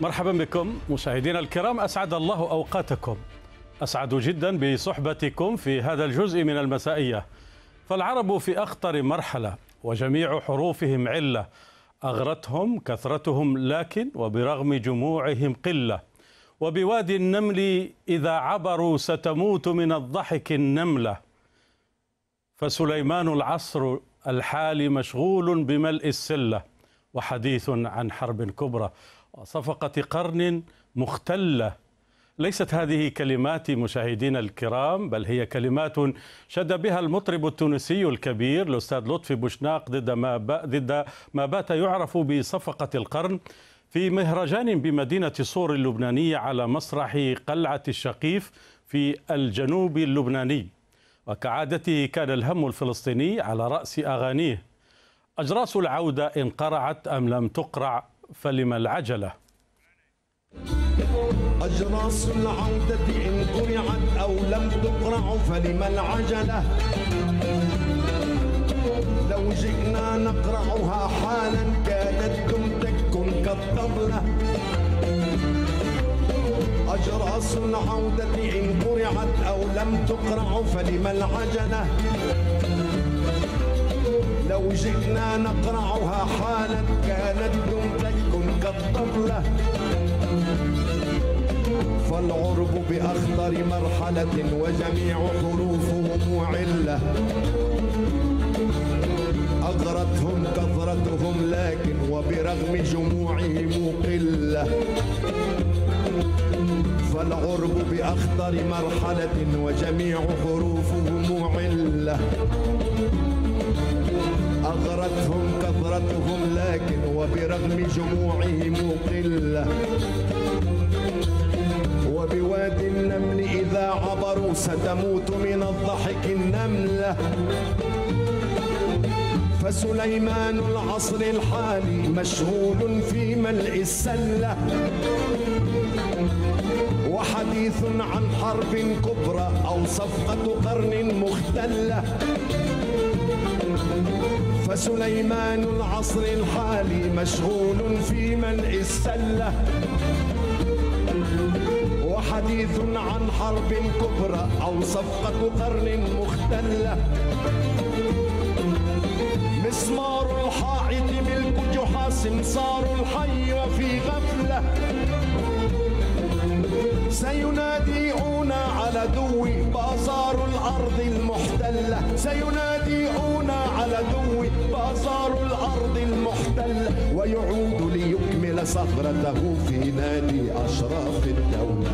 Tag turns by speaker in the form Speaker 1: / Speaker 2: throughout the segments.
Speaker 1: مرحبا بكم مشاهدينا الكرام اسعد الله اوقاتكم اسعد جدا بصحبتكم في هذا الجزء من المسائيه فالعرب في اخطر مرحله وجميع حروفهم عله اغرتهم كثرتهم لكن وبرغم جموعهم قله وبوادي النمل اذا عبروا ستموت من الضحك النمله فسليمان العصر الحالي مشغول بملء السله وحديث عن حرب كبرى صفقة قرن مختلة ليست هذه كلمات مشاهدينا الكرام بل هي كلمات شد بها المطرب التونسي الكبير الأستاذ لطفي بوشناق ضد ما, ضد ما بات يعرف بصفقة القرن في مهرجان بمدينة صور اللبنانية على مسرح قلعة الشقيف في الجنوب اللبناني وكعادته كان الهم الفلسطيني على رأس أغانيه أجراس العودة إن قرعت أم لم تقرع فلما العجلة
Speaker 2: أجراس العودة إن قرعت أو لم تقرع فلم العجلة لو جئنا نقرعها حالا كانت تمتك كالطبلة أجراس العودة إن قرعت أو لم تقرع فلم العجلة لو جئنا نقرعها حالا كانت قد طبلة فالعرب بأخطر مرحلة وجميع حروفهم وعلة أغرتهم كثرتهم لكن وبرغم جموعهم قلة فالعرب بأخطر مرحلة وجميع حروفهم علة كثرتهم كثرتهم لكن وبرغم جموعهم قلة وبوادي النمل إذا عبروا ستموت من الضحك النملة فسليمان العصر الحالي مشغول في ملء السلة وحديث عن حرب كبرى أو صفقة قرن مختلة وسليمان العصر الحالي مشغول في ملء السلة وحديث عن حرب كبرى أو صفقة قرن مختلة مسمار الحائط ملك جحا سمسار الحي وفي غفلة سيناديون على دو بازار الأرض المحتلة سيناديون آثار الأرض المحتلة ويعود ليكمل ثغرته في نادي أشراف الدولة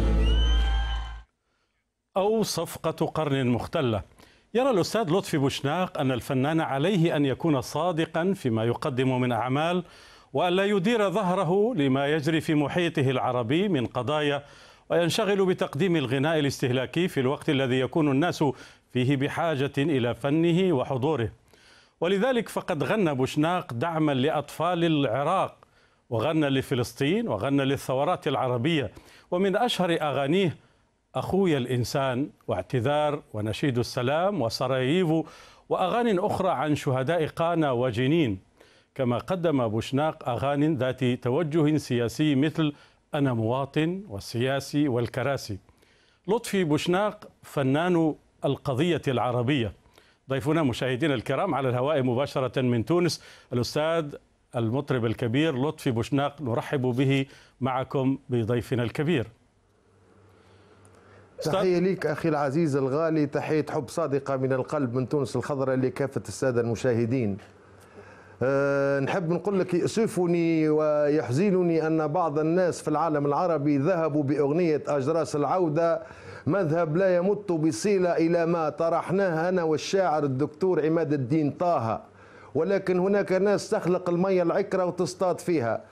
Speaker 1: أو صفقة قرن مختلة يرى الأستاذ لطفي بوشناق أن الفنان عليه أن يكون صادقا فيما يقدم من أعمال وأن لا يدير ظهره لما يجري في محيطه العربي من قضايا وينشغل بتقديم الغناء الاستهلاكي في الوقت الذي يكون الناس فيه بحاجة إلى فنه وحضوره ولذلك فقد غنى بوشناق دعما لأطفال العراق وغنى لفلسطين وغنى للثورات العربية ومن أشهر أغانيه أخوي الإنسان واعتذار ونشيد السلام وسراييفو وأغاني أخرى عن شهداء قانا وجنين كما قدم بوشناق أغاني ذات توجه سياسي مثل أنا مواطن والسياسي والكراسي لطفي بوشناق فنان القضية العربية ضيفنا مشاهدينا الكرام على الهواء مباشرة من تونس الأستاذ المطرب الكبير لطفي بوشناق نرحب به معكم بضيفنا الكبير
Speaker 2: تحية ليك أخي العزيز الغالي تحية حب صادقة من القلب من تونس الخضراء لكافة السادة المشاهدين آه، نحب نقول لك يؤسفني ويحزنني أن بعض الناس في العالم العربي ذهبوا بأغنية أجراس العودة مذهب لا يمت بصلة إلى ما طرحناه أنا والشاعر الدكتور عماد الدين طه ولكن هناك ناس تخلق المية العكرة وتصطاد فيها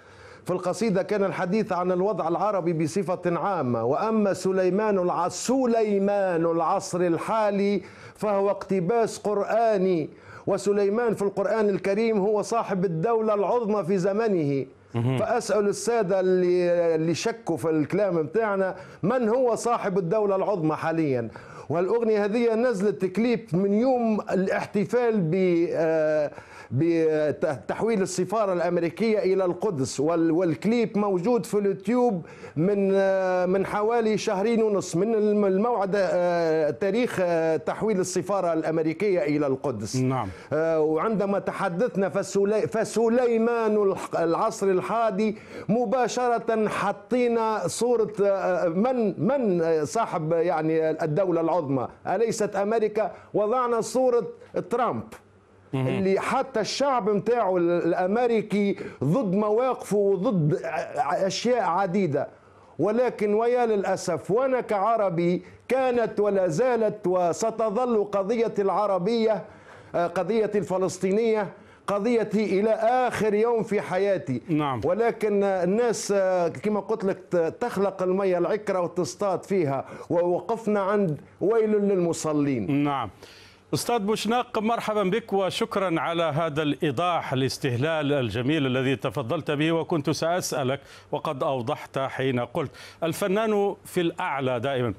Speaker 2: في القصيدة كان الحديث عن الوضع العربي بصفة عامة وأما سليمان العصر سليمان العصر الحالي فهو اقتباس قرآني وسليمان في القرآن الكريم هو صاحب الدولة العظمى في زمنه فاسال الساده اللي شكوا في الكلام بتاعنا من هو صاحب الدوله العظمى حاليا والأغنية هذه نزلت كليب من يوم الاحتفال ب آه، بتحويل السفارة الأمريكية إلى القدس والكليب موجود في اليوتيوب من آه، من حوالي شهرين ونص من الموعد آه، تاريخ تحويل السفارة الأمريكية إلى القدس نعم وعندما تحدثنا فسليمان العصر الحادي مباشرة حطينا صورة من من صاحب يعني الدولة العظمى العظمى أليست أمريكا وضعنا صورة ترامب اللي حتى الشعب نتاعه الامريكي ضد مواقفه وضد اشياء عديده ولكن ويا للاسف وانا كعربي كانت ولا زالت وستظل قضيه العربيه آه، قضيه الفلسطينيه قضيتي إلى آخر يوم في حياتي نعم. ولكن الناس كما قلت لك تخلق المية العكرة وتصطاد
Speaker 1: فيها ووقفنا عند ويل للمصلين نعم أستاذ بوشناق مرحبا بك وشكرا على هذا الإيضاح الاستهلال الجميل الذي تفضلت به وكنت سأسألك وقد أوضحت حين قلت الفنان في الأعلى دائما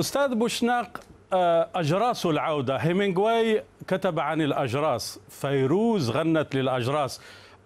Speaker 1: أستاذ بوشناق آه، أجراس العودة هيمنغواي كتب عن الأجراس فيروز غنت للأجراس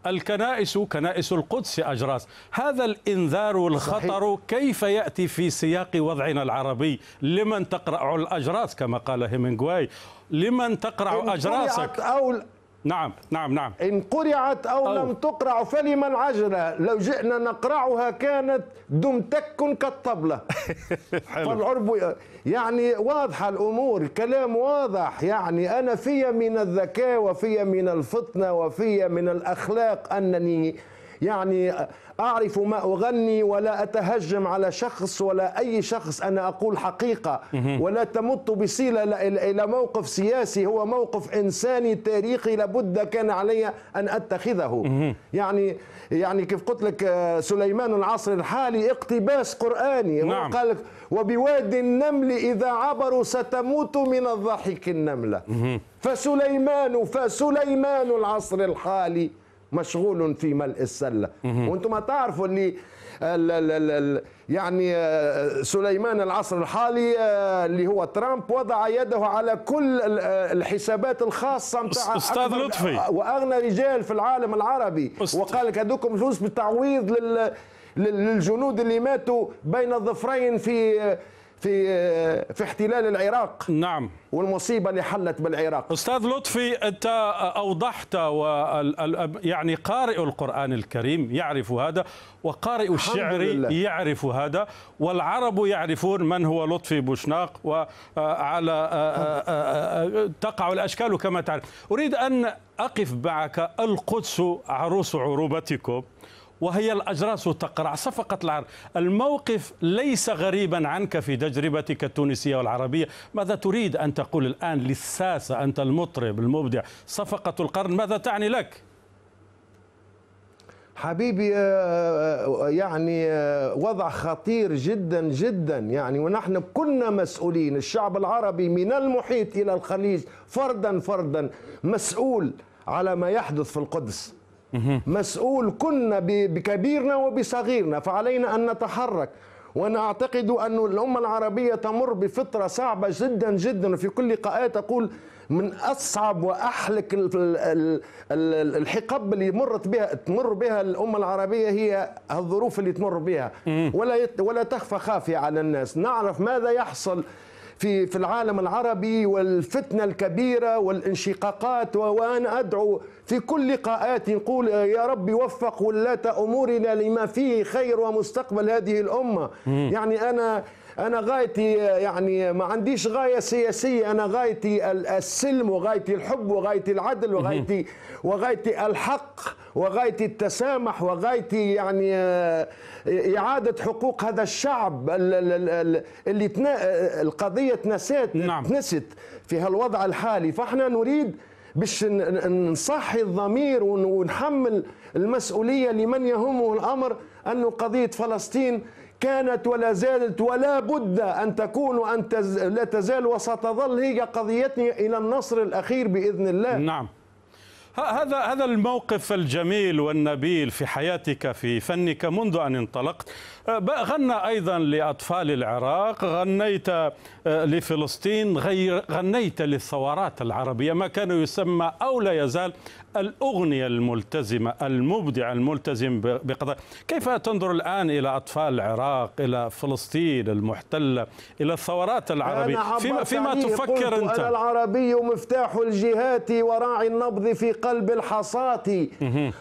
Speaker 1: الكنائس كنائس القدس أجراس هذا الإنذار والخطر صحيح. كيف يأتي في سياق وضعنا العربي لمن تقرأ الأجراس كما قال هيمنغواي لمن تقرأ أجراسك أو نعم
Speaker 2: نعم نعم إن قرعت أو, أو. لم تقرع فلم العجله لو جئنا نقرعها كانت دمتك كالطبلة فالعرب يعني واضحة الأمور الكلام واضح يعني أنا في من الذكاء وفي من الفطنة وفي من الأخلاق أنني يعني أعرف ما أغني ولا أتهجم على شخص ولا أي شخص أنا أقول حقيقة ولا تمت بصلة إلى موقف سياسي هو موقف إنساني تاريخي لابد كان علي أن أتخذه يعني يعني كيف قلت لك آه، سليمان العصر الحالي اقتباس قرآني نعم. قال لك وبواد النمل إذا عبروا ستموت من الضحك النملة فسليمان فسليمان العصر الحالي مشغول في ملء السله وانتم تعرفوا اللي الـ الـ الـ الـ يعني آه، سليمان العصر الحالي آه، اللي هو ترامب وضع يده على كل آه، الحسابات الخاصه نتاع استاذ لطفي واغنى رجال في العالم العربي وقال لك هذوكم فلوس بالتعويض لل للجنود اللي ماتوا بين الظفرين في في آه، في احتلال العراق نعم والمصيبه اللي حلت بالعراق استاذ
Speaker 1: لطفي انت اوضحت وال... يعني قارئ القران الكريم يعرف هذا وقارئ الشعر يعرف هذا والعرب يعرفون من هو لطفي بوشناق وعلى آه، آه، تقع الاشكال كما تعرف اريد ان اقف معك القدس عروس عروبتكم وهي الأجراس تقرع صفقة العرض الموقف ليس غريبا عنك في تجربتك التونسية والعربية ماذا تريد أن تقول الآن للساسة أنت المطرب المبدع صفقة القرن ماذا تعني لك؟
Speaker 2: حبيبي آه، آه، آه، يعني وضع خطير جدا جدا يعني ونحن كلنا مسؤولين الشعب العربي من المحيط إلى الخليج فردا فردا مسؤول على ما يحدث في القدس مسؤول كنا بكبيرنا وبصغيرنا فعلينا أن نتحرك وانا اعتقد ان الامه العربيه تمر بفتره صعبه جدا جدا في كل لقاءات تقول من اصعب واحلك الحقب اللي مرت بها تمر بها الامه العربيه هي الظروف اللي تمر بها ولا ولا تخفى خافيه على الناس نعرف ماذا يحصل في في العالم العربي والفتنه الكبيره والانشقاقات وانا ادعو في كل لقاءاتي نقول آه، يا رب وفق ولاة امورنا لما فيه خير ومستقبل هذه الامه يعني انا انا غايتي يعني ما عنديش غايه سياسيه انا غايتي السلم وغايتي الحب وغايتي العدل وغايتي وغايتي الحق وغايتي التسامح وغايتي يعني آه، اعاده حقوق هذا الشعب اللي تنا... آه، القضيه تنست نعم. تنست في هالوضع الحالي فاحنا نريد باش نصحي الضمير ونحمل المسؤوليه لمن يهمه الامر انه قضيه فلسطين كانت ولا زالت ولا بد أن تكون وأن تز... لا تزال وستظل هي قضيتنا إلى النصر الأخير بإذن الله
Speaker 1: نعم هذا هذا الموقف الجميل والنبيل في حياتك في فنك منذ ان انطلقت غنى ايضا لاطفال العراق غنيت لفلسطين غير غنيت للثورات العربيه ما كان يسمى او لا يزال الأغنية الملتزمة المبدع الملتزم بقضايا كيف تنظر الآن إلى أطفال العراق إلى فلسطين المحتلة إلى الثورات العربية فيما, فيما تفكر أنت أنا
Speaker 2: العربي مفتاح الجهات وراعي النبض في قلب الحصات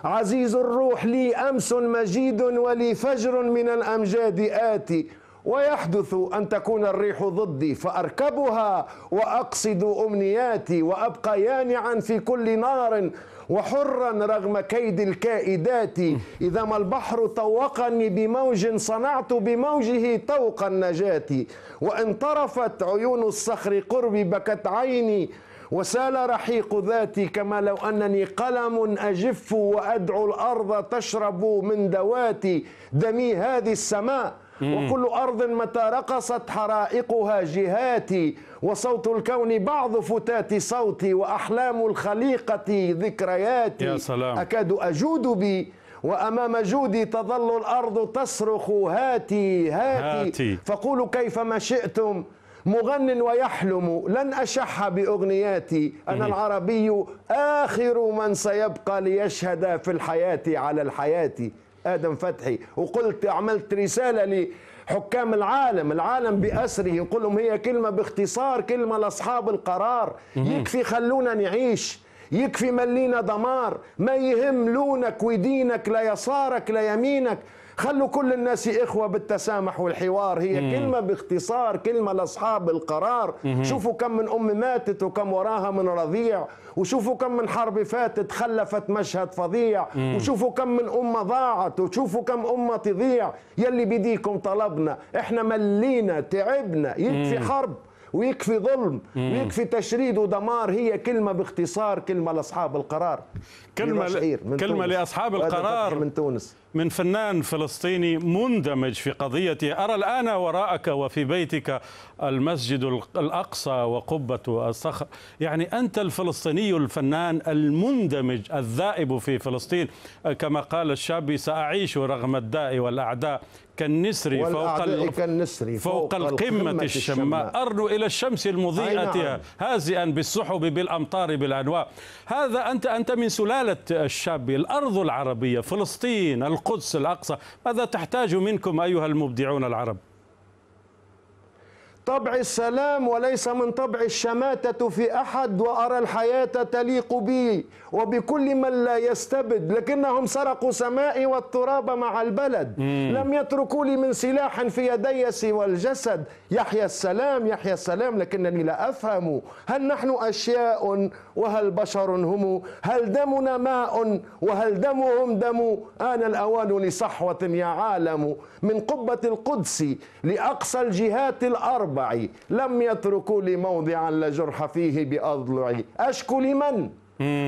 Speaker 2: عزيز الروح لي أمس مجيد ولي فجر من الأمجاد آتي ويحدث أن تكون الريح ضدي فأركبها وأقصد أمنياتي وأبقى يانعا في كل نار وحرا رغم كيد الكائدات إذا ما البحر طوقني بموج صنعت بموجه طوق النجاة وإن طرفت عيون الصخر قربي بكت عيني وسال رحيق ذاتي كما لو أنني قلم أجف وأدعو الأرض تشرب من دواتي دمي هذه السماء وكل أرض متى رقصت حرائقها جهاتي وصوت الكون بعض فتات صوتي وأحلام الخليقة ذكرياتي يا سلام. أكاد أجود بي وأمام جودي تظل الأرض تصرخ هاتي هاتي, هاتي. فقولوا كيف ما شئتم مغن ويحلم لن أشح بأغنياتي أنا العربي آخر من سيبقى ليشهد في الحياة على الحياة ادم فتحي وقلت عملت رساله لحكام العالم العالم باسره يقول لهم هي كلمه باختصار كلمه لاصحاب القرار يكفي خلونا نعيش يكفي ملينا دمار ما يهم لونك ودينك لا يسارك لا يمينك خلوا كل الناس إخوة بالتسامح والحوار هي مم. كلمة باختصار كلمة لأصحاب القرار مم. شوفوا كم من أم ماتت وكم وراها من رضيع وشوفوا كم من حرب فاتت خلفت مشهد فظيع وشوفوا كم من أمة ضاعت وشوفوا كم أمة تضيع يلي بديكم طلبنا احنا ملينا تعبنا يكفي حرب ويكفي ظلم ويكفي تشريد ودمار هي كلمه باختصار كلمه لاصحاب القرار كلمه من كلمه تونس. لاصحاب القرار من تونس
Speaker 1: من فنان فلسطيني مندمج في قضيته أرى الآن وراءك وفي بيتك المسجد الأقصى وقبة الصخر يعني أنت الفلسطيني الفنان المندمج الذائب في فلسطين كما قال الشاب سأعيش رغم الداء والأعداء كالنسر فوق القمة
Speaker 2: فوق القمة الشماء
Speaker 1: أرنو إلى الشمس المضيئة نعم. هازئا بالسحب بالأمطار بالعنواء هذا أنت أنت من سلالة الشاب الأرض العربية فلسطين القدس الأقصى ماذا تحتاج منكم أيها المبدعون العرب
Speaker 2: طبع السلام وليس من طبع الشماتة في أحد وأرى الحياة تليق بي وبكل من لا يستبد لكنهم سرقوا سمائي والتراب مع البلد مم. لم يتركوا لي من سلاح في يدي سوى الجسد يحيى السلام يحيى السلام لكنني لا أفهم هل نحن أشياء وهل بشر هم هل دمنا ماء وهل دمهم دم آن الأوان لصحوة يا عالم من قبة القدس لأقصى الجهات الأرض أربعي لم يتركوا لي موضعا لجرح فيه بأضلعي أشكو لمن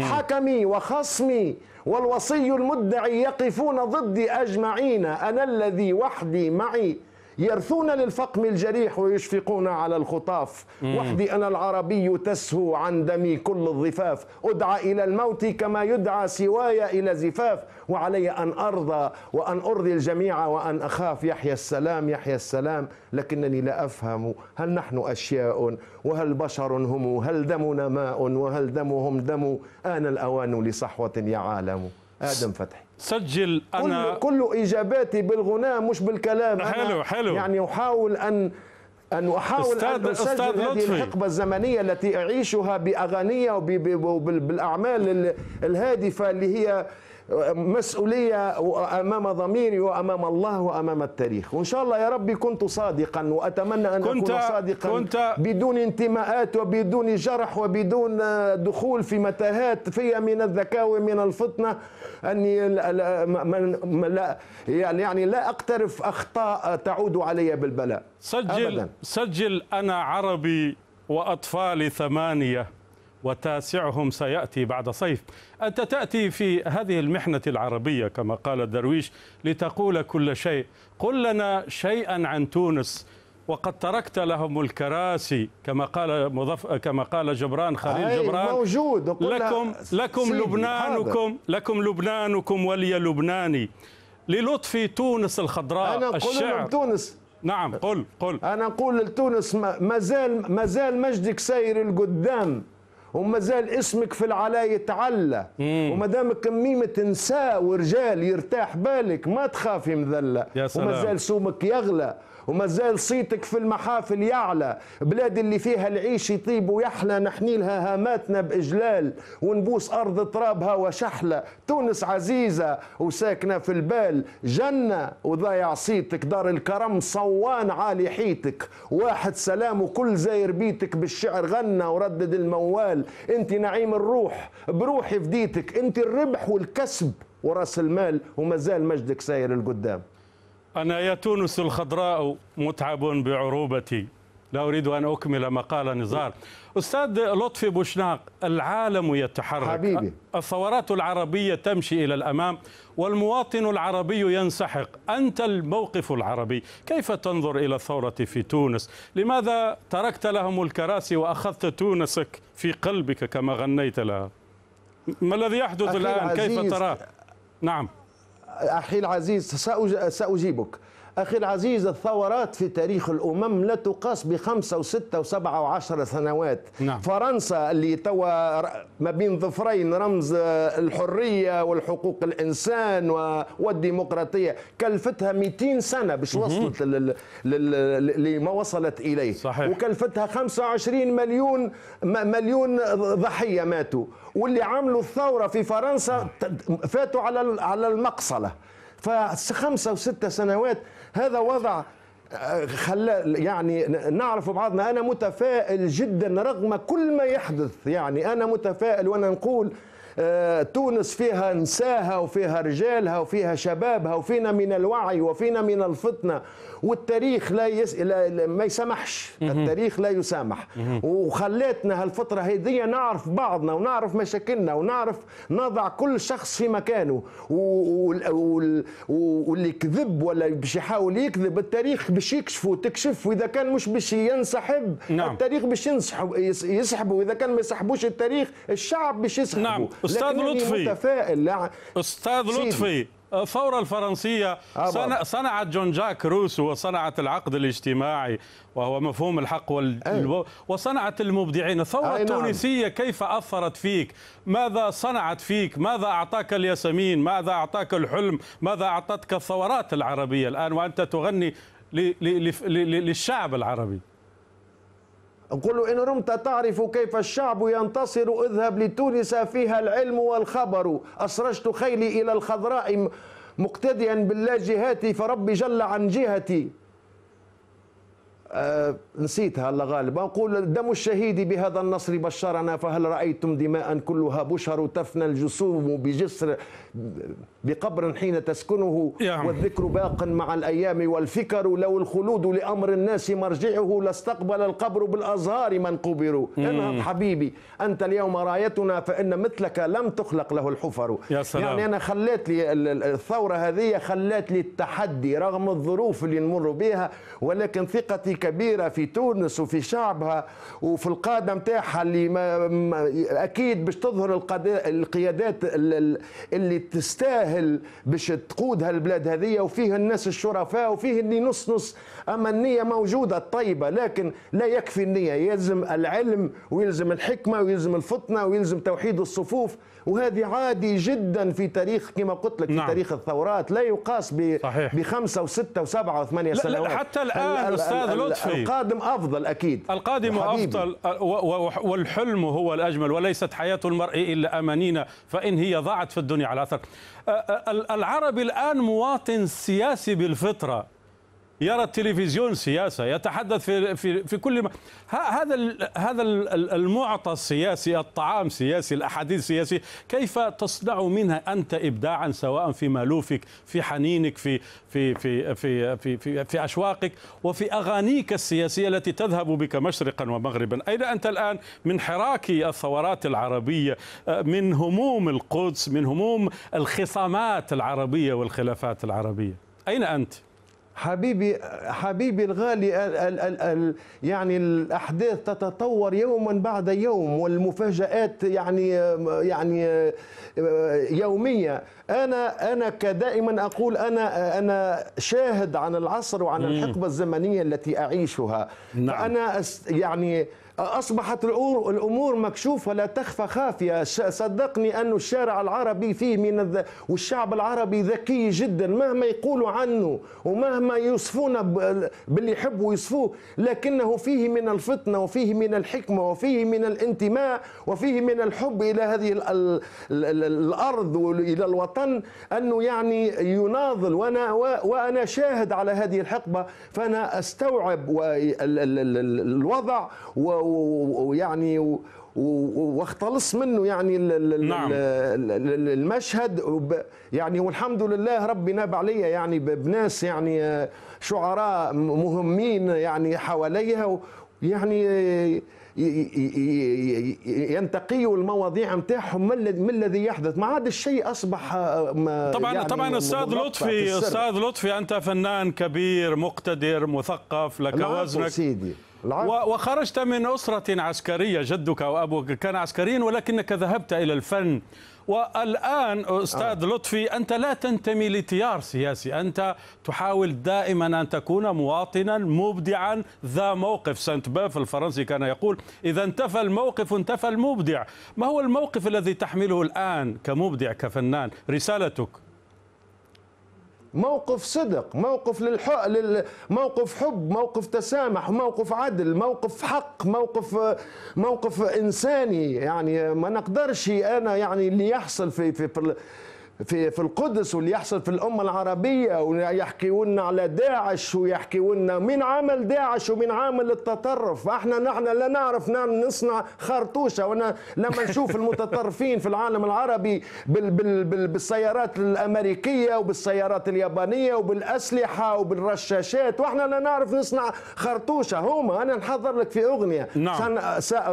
Speaker 2: حكمي وخصمي والوصي المدعي يقفون ضدي أجمعين أنا الذي وحدي معي يرثون للفقم الجريح ويشفقون على الخطاف وحدي أنا العربي تسهو عن دمي كل الضفاف أدعى إلى الموت كما يدعى سواي إلى زفاف وعلي أن أرضى وأن أرضي الجميع وأن أخاف يحيى السلام يحيى السلام لكنني لا أفهم هل نحن أشياء وهل بشر هم هل دمنا ماء وهل دمهم دم آن الأوان لصحوة يا عالم ادم فتحي
Speaker 1: سجل انا
Speaker 2: كل, اجاباتي بالغناء مش بالكلام حلو حلو يعني احاول ان أن أحاول أستاذ أن أسجل أستاذ هذه لطفي. الحقبة الزمنية التي أعيشها بأغانية وبالأعمال الهادفة اللي هي مسؤولية أمام ضميري وأمام الله وأمام التاريخ وإن شاء الله يا ربي كنت صادقا وأتمنى أن كنت أكون صادقا كنت بدون انتماءات وبدون جرح وبدون دخول في متاهات فيها من الذكاء ومن الفطنة أني لا يعني-, يعني لا أقترف أخطاء تعود علي بالبلاء سجل أبداً.
Speaker 1: سجل أنا عربي وأطفالي ثمانية وتاسعهم سيأتي بعد صيف أنت تأتي في هذه المحنة العربية كما قال الدرويش لتقول كل شيء قل لنا شيئا عن تونس وقد تركت لهم الكراسي كما قال مضف كما قال جبران خليل جبران موجود لكم لكم لبنانكم لكم لبنانكم ولي لبناني للطف تونس الخضراء أنا الشعر لهم تونس نعم قل قل انا اقول
Speaker 2: لتونس ما زال ما زال مجدك سير القدام وما زال اسمك في العلا يتعلى وما دام كميمة نساء ورجال يرتاح بالك ما تخافي مذلة وما زال سومك يغلى ومازال صيتك في المحافل يعلى بلاد اللي فيها العيش يطيب ويحلى نحني لها هاماتنا بإجلال ونبوس أرض ترابها وشحلة تونس عزيزة وساكنة في البال جنة وضايع صيتك دار الكرم صوان عالي حيتك واحد سلام وكل زاير بيتك بالشعر غنى وردد الموال انت نعيم الروح بروحي فديتك انت الربح والكسب وراس المال ومازال مجدك ساير القدام
Speaker 1: أنا يا تونس الخضراء متعب بعروبتي لا أريد أن أكمل ما قال نزار أستاذ لطفي بوشناق العالم يتحرك حبيبي. الثورات العربية تمشي إلى الأمام والمواطن العربي ينسحق أنت الموقف العربي كيف تنظر إلى الثورة في تونس لماذا تركت لهم الكراسي وأخذت تونسك في قلبك كما غنيت لها ما الذي يحدث الآن كيف تراه نعم اخي
Speaker 2: العزيز ساجيبك أخي العزيز الثورات في تاريخ الأمم لا تقاس بخمسة وستة وسبعة وعشر سنوات نعم. فرنسا اللي توا ما بين ظفرين رمز الحرية والحقوق الإنسان والديمقراطية كلفتها 200 سنة باش وصلت لما وصلت إليه صحيح. وكلفتها 25 مليون مليون ضحية ماتوا واللي عملوا الثورة في فرنسا فاتوا على على المقصلة فخمسة وستة سنوات هذا وضع آه، خلى يعني نعرف بعضنا انا متفائل جدا رغم كل ما يحدث يعني انا متفائل وانا نقول آه، تونس فيها نساها وفيها رجالها وفيها شبابها وفينا من الوعي وفينا من الفطنة والتاريخ لا, يس... لا ما يسامحش التاريخ لا يسامح وخلاتنا هالفترة هذه نعرف بعضنا ونعرف مشاكلنا ونعرف نضع كل شخص في مكانه واللي كذب ولا باش يحاول يكذب التاريخ باش يكشفه وتكشف واذا كان مش باش ينسحب نعم. التاريخ باش ينسحب يسحبه واذا كان ما يسحبوش التاريخ الشعب باش
Speaker 1: يسحبه نعم. استاذ لطفي
Speaker 2: متفائل
Speaker 1: استاذ لطفي الثورة الفرنسية صنعت جون جاك روسو وصنعت العقد الاجتماعي وهو مفهوم الحق وال... وصنعت المبدعين الثورة نعم. التونسية كيف أثرت فيك ماذا صنعت فيك ماذا أعطاك الياسمين ماذا أعطاك الحلم ماذا أعطتك الثورات العربية الآن وأنت تغني ل... ل... ل... للشعب العربي
Speaker 2: نقول له إن رمت تعرف كيف الشعب ينتصر اذهب لتونس فيها العلم والخبر أسرجت خيلي إلى الخضراء مقتديا باللاجهات فرب جل عن جهتي أه نسيتها الله غالبا نقول دم الشهيد بهذا النصر بشرنا فهل رأيتم دماء كلها بشر تفنى الجسوم بجسر بقبر حين تسكنه والذكر باق مع الأيام والفكر لو الخلود لأمر الناس مرجعه لاستقبل القبر بالأزهار من قبروا انهض حبيبي أنت اليوم رايتنا فإن مثلك لم تخلق له الحفر يا سلام. يعني أنا خلات لي الثورة هذه خلات لي التحدي رغم الظروف اللي نمر بها ولكن ثقتي كبيره في تونس وفي شعبها وفي القاده نتاعها اللي ما اكيد باش تظهر القيادات اللي تستاهل باش تقودها البلاد هذه وفيه الناس الشرفاء وفيه اللي نص نص اما النيه موجوده الطيبه لكن لا يكفي النيه يلزم العلم ويلزم الحكمه ويلزم الفطنه ويلزم توحيد الصفوف وهذه عادي جدا في تاريخ كما قلت لك في نعم. تاريخ الثورات لا يقاس ب بخمسه وسته وسبعه وثمانيه سنوات حتى الان استاذ لطفي القادم
Speaker 1: افضل اكيد القادم وحبيبي. افضل والحلم هو الاجمل وليست حياه المرء الا امانينا فان هي ضاعت في الدنيا على اثر العربي الان مواطن سياسي بالفطره يرى التلفزيون سياسه يتحدث في في في كل ما هذا هذا المعطى السياسي الطعام سياسي الاحاديث سياسي كيف تصنع منها انت ابداعا سواء في مالوفك في حنينك في في في في في, في, في اشواقك وفي اغانيك السياسيه التي تذهب بك مشرقا ومغربا اين انت الان من حراك الثورات العربيه من هموم القدس من هموم الخصامات العربيه والخلافات العربيه اين انت
Speaker 2: حبيبي حبيبي الغالي ال ال ال الـ يعني الاحداث تتطور يوما بعد يوم والمفاجات يعني يعني يوميه انا انا كدائما اقول انا انا شاهد عن العصر وعن الحقبه الزمنيه التي اعيشها نعم. فانا يعني أصبحت الأمور مكشوفة لا تخفى خافية صدقني أن الشارع العربي فيه من الذ... والشعب العربي ذكي جدا مهما يقولوا عنه ومهما ب... باللي يحبوا يصفوه لكنه فيه من الفطنة وفيه من الحكمة وفيه من الانتماء وفيه من الحب إلى هذه ال... ال... ال... الأرض وإلى الوطن أنه يعني يناضل وأنا, و... وأنا شاهد على هذه الحقبة فأنا أستوعب و... ال... ال... الوضع و... ويعني واختلص منه يعني نعم. المشهد يعني والحمد لله ربي ناب عليا يعني بناس يعني آه، شعراء مهمين يعني حواليها يعني آه، ينتقيوا المواضيع نتاعهم ما الذي يحدث ما عاد الشيء اصبح آه، طبعا يعني طبعا استاذ لطفي استاذ
Speaker 1: لطفي انت فنان كبير مقتدر مثقف لك نعم وزنك سيدي العام. وخرجت من أسرة عسكرية جدك وأبوك كان عسكريا ولكنك ذهبت إلى الفن والآن أستاذ آه. لطفي أنت لا تنتمي لتيار سياسي أنت تحاول دائما أن تكون مواطنا مبدعا ذا موقف سانت باف الفرنسي كان يقول إذا انتفى الموقف انتفى المبدع ما هو الموقف الذي تحمله الآن كمبدع كفنان رسالتك
Speaker 2: موقف صدق موقف للحق لل... موقف حب موقف تسامح موقف عدل موقف حق موقف موقف انساني يعني ما نقدرش انا يعني اللي يحصل في في في في القدس واللي يحصل في الامه العربيه ويحكيوا لنا على داعش ويحكيوا لنا مين عمل داعش ومين عمل التطرف احنا نحن لا نعرف نصنع خرطوشه وانا لما نشوف المتطرفين في العالم العربي بال بال بال بالسيارات الامريكيه وبالسيارات اليابانيه وبالاسلحه وبالرشاشات واحنا لا نعرف نصنع خرطوشه هما انا نحضر لك في اغنيه نعم.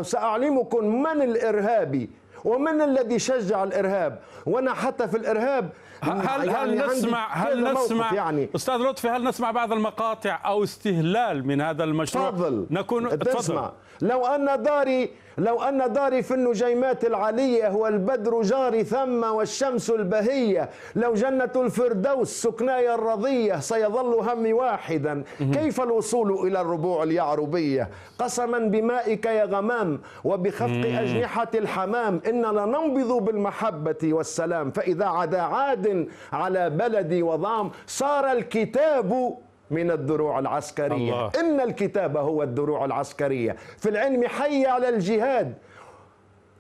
Speaker 2: ساعلمكم من الارهابي ومن الذي شجع الارهاب وانا حتى في الارهاب هل يعني هل نسمع هل نسمع يعني
Speaker 1: استاذ لطفي هل نسمع بعض المقاطع او استهلال من هذا المشروع تفضل نكون تفضل
Speaker 2: لو ان داري لو أن داري في النجيمات العلية والبدر جاري ثم والشمس البهية لو جنة الفردوس سكناي الرضية سيظل همي واحدا كيف الوصول إلى الربوع اليعربية قسما بمائك يا غمام وبخفق أجنحة الحمام إننا ننبض بالمحبة والسلام فإذا عدا عاد على بلدي وضام صار الكتاب من الدروع العسكرية الله. إن الكتاب هو الدروع العسكرية في العلم حي على الجهاد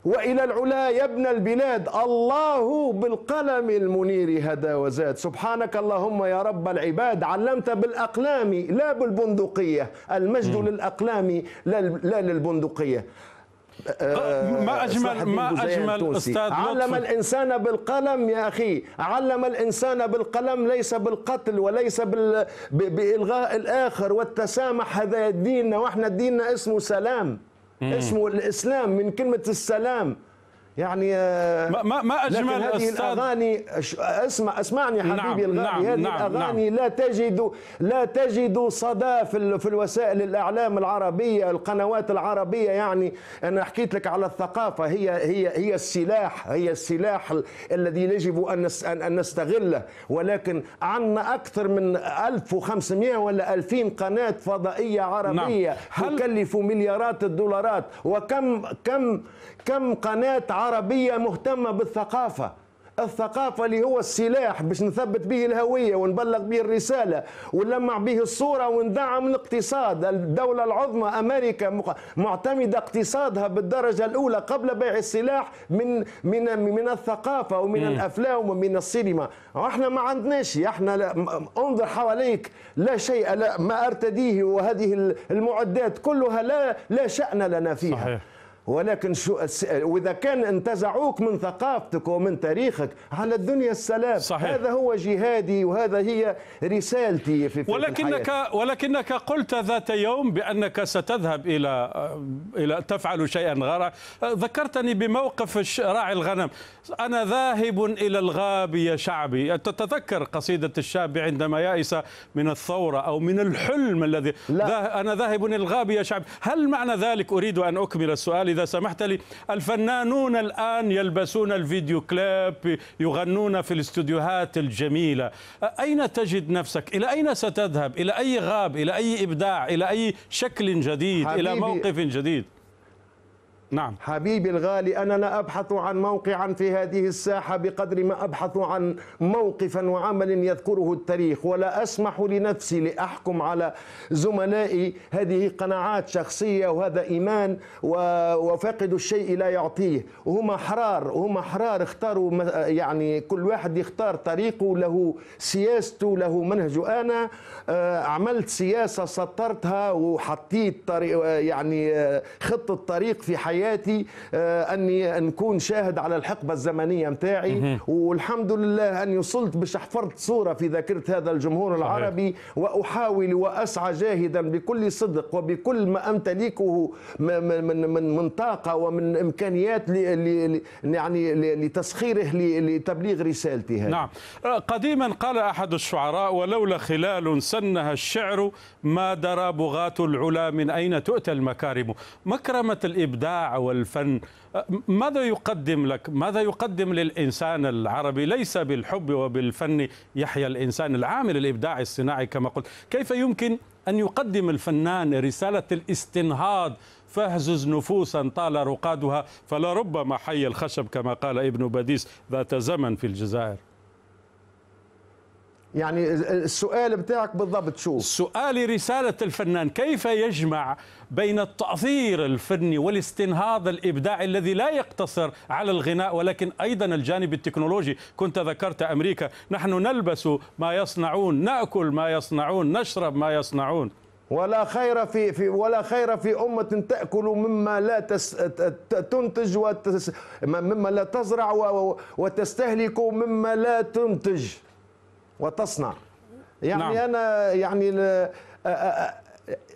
Speaker 2: وإلى العلا يا ابن البلاد الله بالقلم المنير هدى وزاد سبحانك اللهم يا رب العباد علمت بالأقلام لا بالبندقية المجد م. للأقلام لا للبندقية ما آه، اجمل ما اجمل استاذ علم الانسان بالقلم يا اخي علم الانسان بالقلم ليس بالقتل وليس بال... بالغاء الاخر والتسامح هذا ديننا واحنا ديننا اسمه سلام مم. اسمه الاسلام من كلمه السلام يعني آه، ما ما اجمل لكن هذه الاغاني اسمع اسمعني نعم، حبيبي نعم الغالي نعم هذه نعم, نعم. الاغاني نعم لا تجد لا تجد صدى في في الوسائل الاعلام العربيه القنوات العربيه يعني انا حكيت لك على الثقافه هي هي هي السلاح هي السلاح الذي يجب ان ان نستغله ولكن عندنا اكثر من 1500 ولا 2000 قناه فضائيه نعم. عربيه نعم. تكلف مليارات الدولارات وكم كم كم قناه عربية مهتمة بالثقافة الثقافة اللي هو السلاح باش نثبت به الهوية ونبلغ به الرسالة ونلمع به الصورة وندعم الاقتصاد الدولة العظمى أمريكا معتمدة اقتصادها بالدرجة الأولى قبل بيع السلاح من من من الثقافة ومن الأفلام ومن السينما احنا ما عندناش احنا انظر حواليك لا شيء لا ما أرتديه وهذه المعدات كلها لا لا شأن لنا فيها صحيح. ولكن شو واذا كان انتزعوك من ثقافتك ومن تاريخك على الدنيا السلام صحيح. هذا هو جهادي وهذا هي رسالتي في, ولكنك الحياة.
Speaker 1: ولكنك قلت ذات يوم بانك ستذهب الى الى تفعل شيئا غرا ذكرتني بموقف راعي الغنم انا ذاهب الى الغاب يا شعبي تتذكر قصيده الشاب عندما يائس من الثوره او من الحلم الذي لا. انا ذاهب الى الغاب يا شعبي هل معنى ذلك اريد ان اكمل السؤال إذا سمحت لي الفنانون الآن يلبسون الفيديو كليب يغنون في الاستوديوهات الجميلة أين تجد نفسك إلى أين ستذهب إلى أي غاب إلى أي إبداع إلى أي شكل جديد إلى موقف جديد
Speaker 2: نعم حبيبي الغالي أنا لا أبحث عن موقعا في هذه الساحة بقدر ما أبحث عن موقفا وعمل يذكره التاريخ ولا أسمح لنفسي لأحكم على زملائي هذه قناعات شخصية وهذا إيمان وفاقد الشيء لا يعطيه وهم احرار وهم احرار اختاروا يعني كل واحد يختار طريقه له سياسته له منهجه أنا آه، عملت سياسة سطرتها وحطيت يعني آه، خطة طريق في حياتي حياتي آه، اني نكون شاهد على الحقبه الزمنيه نتاعي والحمد لله اني وصلت باش حفرت صوره في ذاكره هذا الجمهور العربي واحاول واسعى جاهدا بكل صدق وبكل ما امتلكه من من من, من طاقه ومن امكانيات ل يعني لتسخيره لتبليغ رسالتي هذه نعم
Speaker 1: آه، قديما قال احد الشعراء ولولا خلال سنها الشعر ما درى بغاة العلا من اين تؤتى المكارم مكرمه الابداع والفن ماذا يقدم لك ماذا يقدم للانسان العربي ليس بالحب وبالفن يحيا الانسان العامل الابداعي الصناعي كما قلت كيف يمكن ان يقدم الفنان رساله الاستنهاض فاهزز نفوسا طال رقادها فلربما حي الخشب كما قال ابن باديس ذات زمن في الجزائر يعني السؤال بتاعك بالضبط شو سؤالي رسالة الفنان كيف يجمع بين التأثير الفني والاستنهاض الإبداعي الذي لا يقتصر على الغناء ولكن أيضا الجانب التكنولوجي كنت ذكرت أمريكا نحن نلبس ما يصنعون نأكل ما يصنعون نشرب ما يصنعون
Speaker 2: ولا خير في, في ولا خير في أمة تأكل مما لا تس تنتج وتس مما لا تزرع وتستهلك مما لا تنتج وتصنع يعني نعم. انا يعني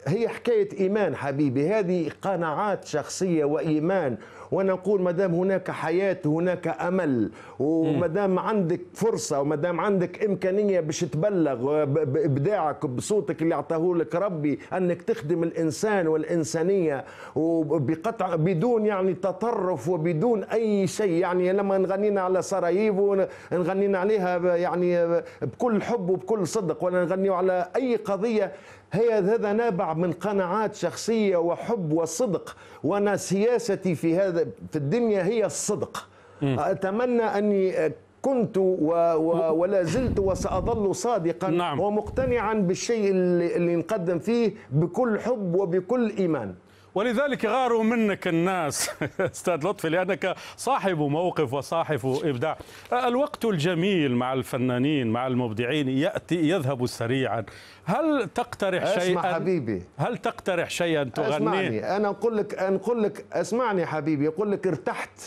Speaker 2: هي حكايه ايمان حبيبي هذه قناعات شخصيه وايمان وانا نقول ما دام هناك حياه هناك امل وما دام عندك فرصه وما دام عندك امكانيه باش تبلغ آه، بابداعك بصوتك اللي اعطاه لك ربي انك تخدم الانسان والانسانيه وبقطع بدون يعني تطرف وبدون اي شيء يعني لما غنينا على سراييفو غنينا عليها يعني بكل حب وبكل صدق ولا نغنيو على اي قضيه هي هذا نابع من قناعات شخصية وحب وصدق وأنا سياستي في هذا في الدنيا هي الصدق م. أتمنى أني كنت و و ولا زلت وسأظل صادقا نعم. ومقتنعا بالشيء اللي, اللي نقدم فيه بكل حب وبكل إيمان
Speaker 1: ولذلك غاروا منك الناس استاذ لطفي لانك صاحب موقف وصاحب ابداع الوقت الجميل مع الفنانين مع المبدعين ياتي يذهب سريعا هل تقترح أسمع حبيبي هل تقترح شيئا تغنيه اسمعني
Speaker 2: انا اقول لك نقول لك اسمعني حبيبي اقول لك ارتحت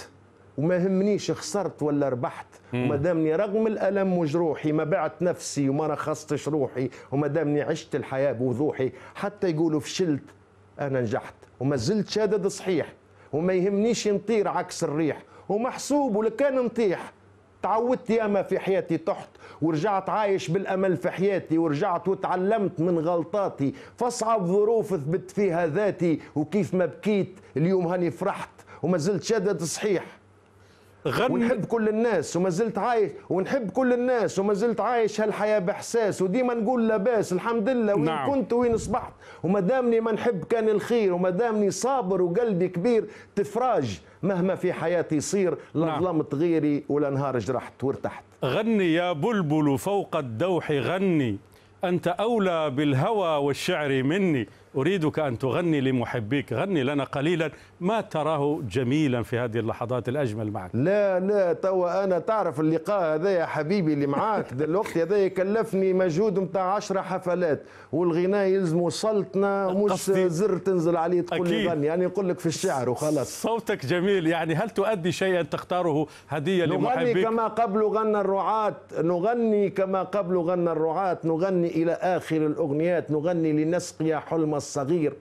Speaker 2: وما يهمنيش خسرت ولا ربحت وما دامني رغم الالم وجروحي ما بعت نفسي وما رخصتش روحي وما دامني عشت الحياه بوضوحي حتى يقولوا فشلت انا نجحت وما زلت شادد صحيح وما يهمنيش نطير عكس الريح ومحسوب ولكان نطيح تعودت ياما في حياتي طحت ورجعت عايش بالامل في حياتي ورجعت وتعلمت من غلطاتي فاصعب ظروف ثبت فيها ذاتي وكيف ما بكيت اليوم هاني فرحت وما زلت شادد صحيح غني ونحب كل الناس وما زلت عايش ونحب كل الناس وما زلت عايش هالحياه باحساس وديما نقول لاباس الحمد لله وين نعم. كنت وين اصبحت وما دامني ما نحب كان الخير وما دامني صابر وقلبي كبير تفراج مهما في حياتي يصير لا نعم. ظلمت غيري ولا نهار جرحت وارتحت
Speaker 1: غني يا بلبل فوق الدوح غني أنت أولى بالهوى والشعر مني أريدك أن تغني لمحبيك غني لنا قليلا ما تراه جميلا في هذه اللحظات الأجمل معك لا
Speaker 2: لا توا أنا تعرف اللقاء هذا يا حبيبي اللي معاك الوقت هذا كلفني مجهود نتاع 10 حفلات والغناء يلزمه سلطنة مش زر تنزل عليه
Speaker 1: تقول لي غني يعني نقول لك في الشعر وخلاص صوتك جميل يعني هل تؤدي شيئا تختاره هدية لمحبك نغني كما
Speaker 2: قبل غنى الرعاة نغني كما قبل غنى الرعاة نغني إلى آخر الأغنيات نغني لنسقي حلم الصغير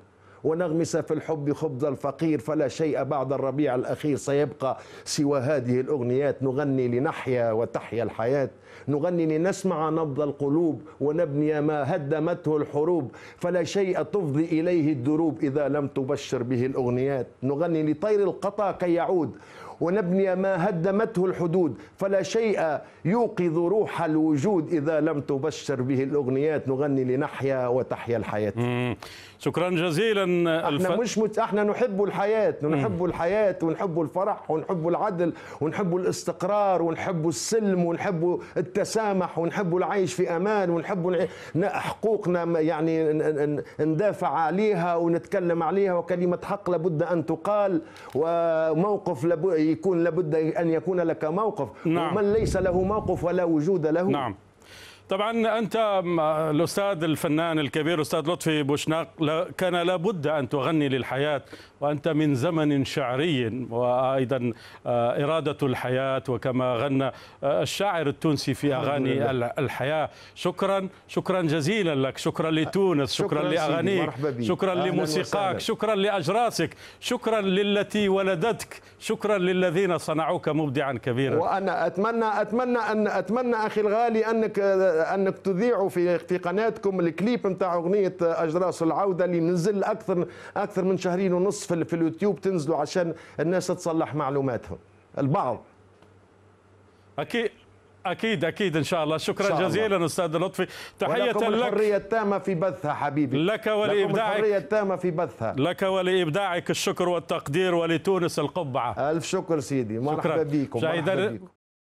Speaker 2: ونغمس في الحب خبز الفقير فلا شيء بعد الربيع الأخير سيبقى سوى هذه الأغنيات نغني لنحيا وتحيا الحياة نغني لنسمع نبض القلوب ونبني ما هدمته الحروب فلا شيء تفضي إليه الدروب إذا لم تبشر به الأغنيات نغني لطير القطا كي يعود ونبني ما هدمته الحدود فلا شيء يوقظ روح الوجود إذا لم تبشر به الأغنيات نغني لنحيا وتحيا الحياة
Speaker 1: شكرا جزيلا الف... احنا مش
Speaker 2: مت... احنا نحب الحياة نحب الحياة ونحب الفرح ونحب العدل ونحب الاستقرار ونحب السلم ونحب التسامح ونحب العيش في أمان ونحب حقوقنا يعني ندافع عليها ونتكلم عليها وكلمة حق لابد أن تقال وموقف لابد يكون لابد أن يكون لك موقف نعم. ومن ليس له موقف ولا وجود له نعم
Speaker 1: طبعا انت الاستاذ الفنان الكبير استاذ لطفي بوشناق كان لابد ان تغني للحياه وانت من زمن شعري وايضا آه، اراده الحياه وكما غنى آه، الشاعر التونسي في اغاني الحياه شكرا شكرا جزيلا لك شكرا لتونس شكرا, شكرا لاغانيك شكرا لموسيقاك شكرا لاجراسك شكرا للتي ولدتك شكرا للذين صنعوك مبدعا كبيرا
Speaker 2: وانا اتمنى اتمنى ان اتمنى اخي الغالي انك انك تذيعوا في في قناتكم الكليب نتاع اغنيه اجراس العوده اللي نزل اكثر اكثر من شهرين ونص في اليوتيوب تنزلوا عشان الناس تصلح معلوماتهم البعض
Speaker 1: اكيد اكيد اكيد ان شاء الله شكرا شاء الله. جزيلا استاذ لطفي تحيه لك الحريه
Speaker 2: التامه في بثها حبيبي لك ولابداعك الحريه التامه في بثها
Speaker 1: لك ولابداعك الشكر والتقدير ولتونس القبعه الف شكر سيدي مرحبا بكم مرحبا بكم